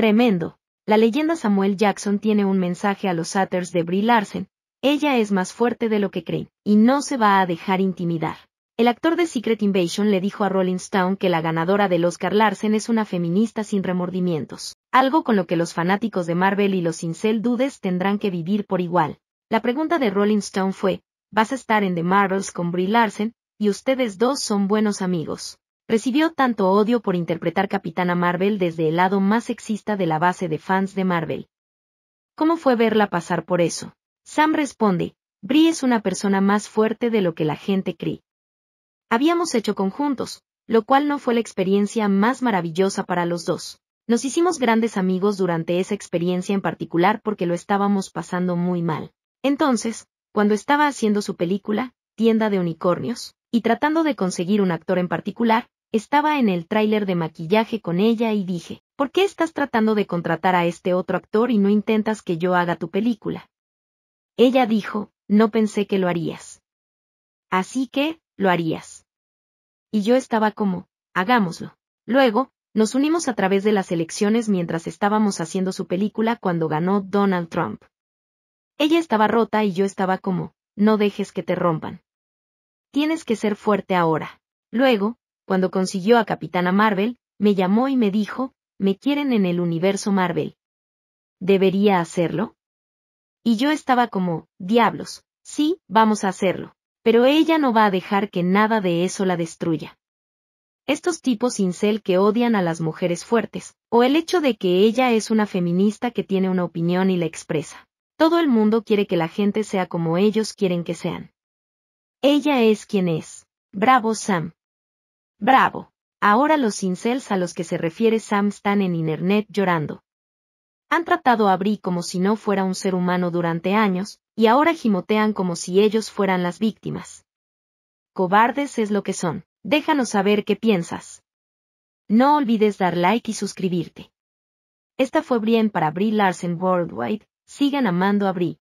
Tremendo. La leyenda Samuel Jackson tiene un mensaje a los Satters de Brie Larsen. Ella es más fuerte de lo que creen, y no se va a dejar intimidar. El actor de Secret Invasion le dijo a Rolling Stone que la ganadora del Oscar Larsen es una feminista sin remordimientos, algo con lo que los fanáticos de Marvel y los incel Dudes tendrán que vivir por igual. La pregunta de Rolling Stone fue, ¿vas a estar en The Marvels con Brie Larsen? Y ustedes dos son buenos amigos. Recibió tanto odio por interpretar Capitana Marvel desde el lado más sexista de la base de fans de Marvel. ¿Cómo fue verla pasar por eso? Sam responde, Brie es una persona más fuerte de lo que la gente cree. Habíamos hecho conjuntos, lo cual no fue la experiencia más maravillosa para los dos. Nos hicimos grandes amigos durante esa experiencia en particular porque lo estábamos pasando muy mal. Entonces, cuando estaba haciendo su película, Tienda de Unicornios, y tratando de conseguir un actor en particular, estaba en el tráiler de maquillaje con ella y dije, ¿por qué estás tratando de contratar a este otro actor y no intentas que yo haga tu película? Ella dijo, no pensé que lo harías. Así que, lo harías. Y yo estaba como, hagámoslo. Luego, nos unimos a través de las elecciones mientras estábamos haciendo su película cuando ganó Donald Trump. Ella estaba rota y yo estaba como, no dejes que te rompan. Tienes que ser fuerte ahora. Luego, cuando consiguió a Capitana Marvel, me llamó y me dijo, me quieren en el universo Marvel. ¿Debería hacerlo? Y yo estaba como, diablos, sí, vamos a hacerlo, pero ella no va a dejar que nada de eso la destruya. Estos tipos incel que odian a las mujeres fuertes, o el hecho de que ella es una feminista que tiene una opinión y la expresa. Todo el mundo quiere que la gente sea como ellos quieren que sean. Ella es quien es. Bravo Sam. Bravo. Ahora los incels a los que se refiere Sam están en internet llorando. Han tratado a Bri como si no fuera un ser humano durante años, y ahora gimotean como si ellos fueran las víctimas. Cobardes es lo que son. Déjanos saber qué piensas. No olvides dar like y suscribirte. Esta fue Brien para Brie Larsen Worldwide. Sigan amando a Brie.